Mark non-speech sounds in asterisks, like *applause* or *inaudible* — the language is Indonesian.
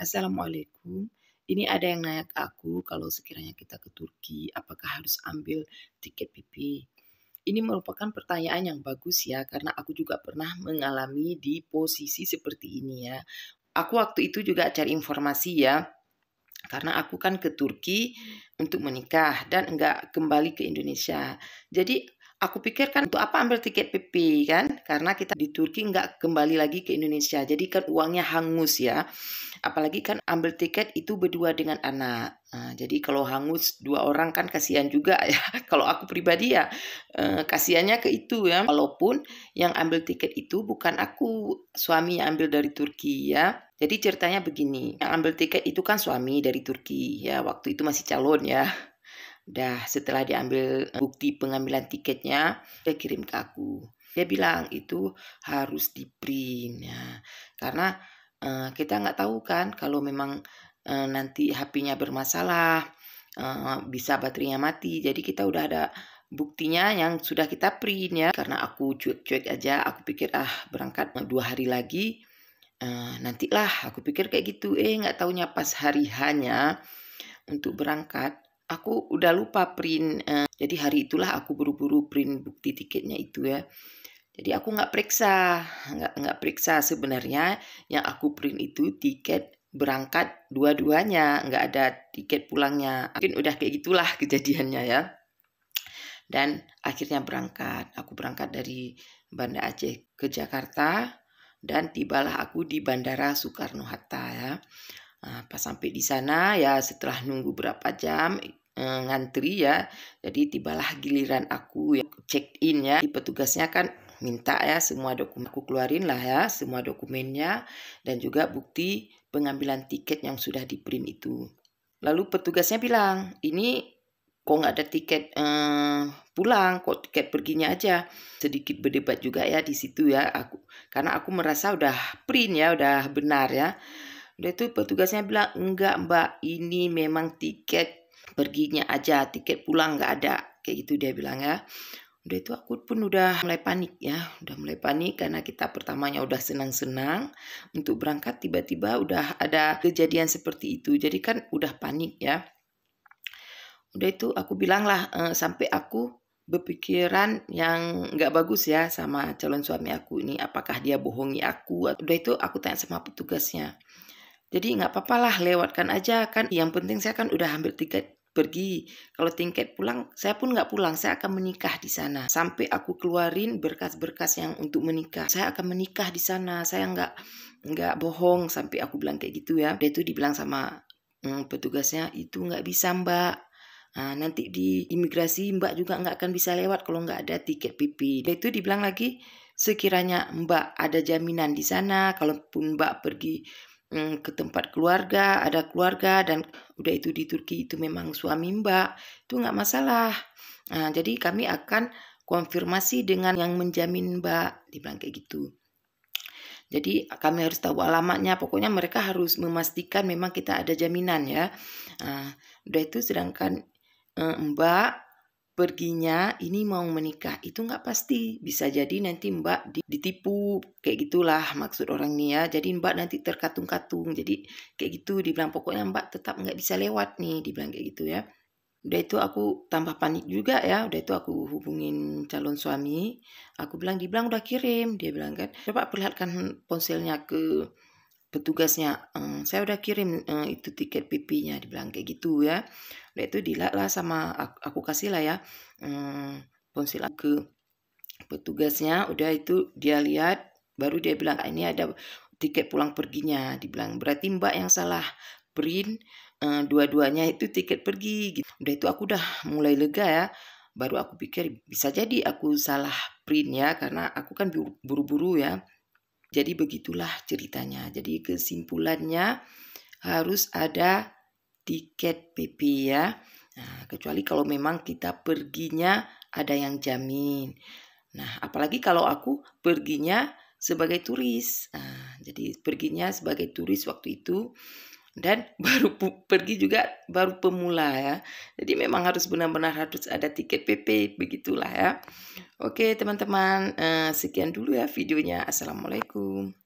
Assalamualaikum. Ini ada yang nanya ke aku kalau sekiranya kita ke Turki, apakah harus ambil tiket PP? Ini merupakan pertanyaan yang bagus ya, karena aku juga pernah mengalami di posisi seperti ini ya. Aku waktu itu juga cari informasi ya, karena aku kan ke Turki untuk menikah dan enggak kembali ke Indonesia. Jadi aku pikirkan untuk apa ambil tiket PP kan karena kita di Turki nggak kembali lagi ke Indonesia jadi kan uangnya hangus ya apalagi kan ambil tiket itu berdua dengan anak nah, jadi kalau hangus dua orang kan kasihan juga *laughs* ya kalau aku pribadi ya eh, kasihannya ke itu ya walaupun yang ambil tiket itu bukan aku suami yang ambil dari Turki ya jadi ceritanya begini yang ambil tiket itu kan suami dari Turki ya waktu itu masih calon ya Udah setelah diambil eh, bukti pengambilan tiketnya, dia kirim ke aku. Dia bilang itu harus di print ya. Karena uh, kita nggak tahu kan kalau memang uh, nanti HP-nya bermasalah, uh, bisa baterainya mati. Jadi kita udah ada buktinya yang sudah kita print ya karena aku cuek-cuek aja aku pikir ah berangkat dua hari lagi uh, nantilah aku pikir kayak gitu eh nggak taunya pas hari hanya untuk berangkat aku udah lupa print uh, jadi hari itulah aku buru-buru print bukti tiketnya itu ya jadi aku nggak periksa nggak nggak periksa sebenarnya yang aku print itu tiket berangkat dua-duanya nggak ada tiket pulangnya mungkin udah kayak gitulah *laughs* kejadiannya ya dan akhirnya berangkat aku berangkat dari Banda Aceh ke Jakarta dan tibalah aku di Bandara Soekarno Hatta ya ah, pas sampai di sana ya setelah nunggu berapa jam Eh, ngantri ya. Jadi tibalah giliran aku ya check in ya. Petugasnya kan minta ya semua dokumen aku keluarin lah ya semua dokumennya dan juga bukti pengambilan tiket yang sudah di print itu. Lalu petugasnya bilang ini kok nggak ada tiket eh, pulang, kok tiket perginya aja. Sedikit berdebat juga ya di situ ya aku karena aku merasa udah print ya udah benar ya. Udah itu petugasnya bilang enggak mbak ini memang tiket perginya aja tiket pulang nggak ada kayak gitu dia bilang ya udah itu aku pun udah mulai panik ya udah mulai panik karena kita pertamanya udah senang-senang untuk berangkat tiba-tiba udah ada kejadian seperti itu jadi kan udah panik ya udah itu aku lah lah eh, sampai aku berpikiran yang nggak bagus ya sama calon suami aku ini apakah dia bohongi aku udah itu aku tanya sama petugasnya jadi nggak apa lah lewatkan aja kan yang penting saya kan udah ambil tiket pergi. Kalau tingkat pulang, saya pun nggak pulang. Saya akan menikah di sana. Sampai aku keluarin berkas-berkas yang untuk menikah. Saya akan menikah di sana. Saya nggak nggak bohong sampai aku bilang kayak gitu ya. Dia itu dibilang sama hmm, petugasnya itu nggak bisa mbak. Nah, nanti di imigrasi mbak juga nggak akan bisa lewat kalau nggak ada tiket pipi Dia itu dibilang lagi sekiranya mbak ada jaminan di sana, kalaupun mbak pergi hmm, ke tempat keluarga, ada keluarga dan udah itu di Turki itu memang suami mbak, itu nggak masalah. Nah, jadi kami akan konfirmasi dengan yang menjamin mbak, dibilang kayak gitu. Jadi kami harus tahu alamatnya, pokoknya mereka harus memastikan memang kita ada jaminan ya. Nah, udah itu sedangkan eh, mbak perginya ini mau menikah itu nggak pasti bisa jadi nanti mbak ditipu kayak gitulah maksud orang nih ya jadi mbak nanti terkatung-katung jadi kayak gitu dibilang pokoknya mbak tetap nggak bisa lewat nih dibilang kayak gitu ya udah itu aku tambah panik juga ya udah itu aku hubungin calon suami aku bilang dibilang udah kirim dia bilang kan coba perlihatkan ponselnya ke petugasnya ehm, saya udah kirim ehm, itu tiket pipinya dibilang kayak gitu ya udah itu dilak lah sama aku, aku kasih lah ya ehm, ponsel ke petugasnya udah itu dia lihat baru dia bilang ah, ini ada tiket pulang perginya dibilang berarti mbak yang salah print ehm, dua-duanya itu tiket pergi gitu udah itu aku udah mulai lega ya baru aku pikir bisa jadi aku salah print ya karena aku kan buru-buru ya jadi begitulah ceritanya. Jadi kesimpulannya harus ada tiket PP ya. Nah, kecuali kalau memang kita perginya ada yang jamin. Nah, apalagi kalau aku perginya sebagai turis. Nah, jadi perginya sebagai turis waktu itu dan *laughs* baru pergi juga baru pemula ya. Jadi memang harus benar-benar harus ada tiket PP begitulah ya. Oke teman-teman, eh, sekian dulu ya videonya. Assalamualaikum.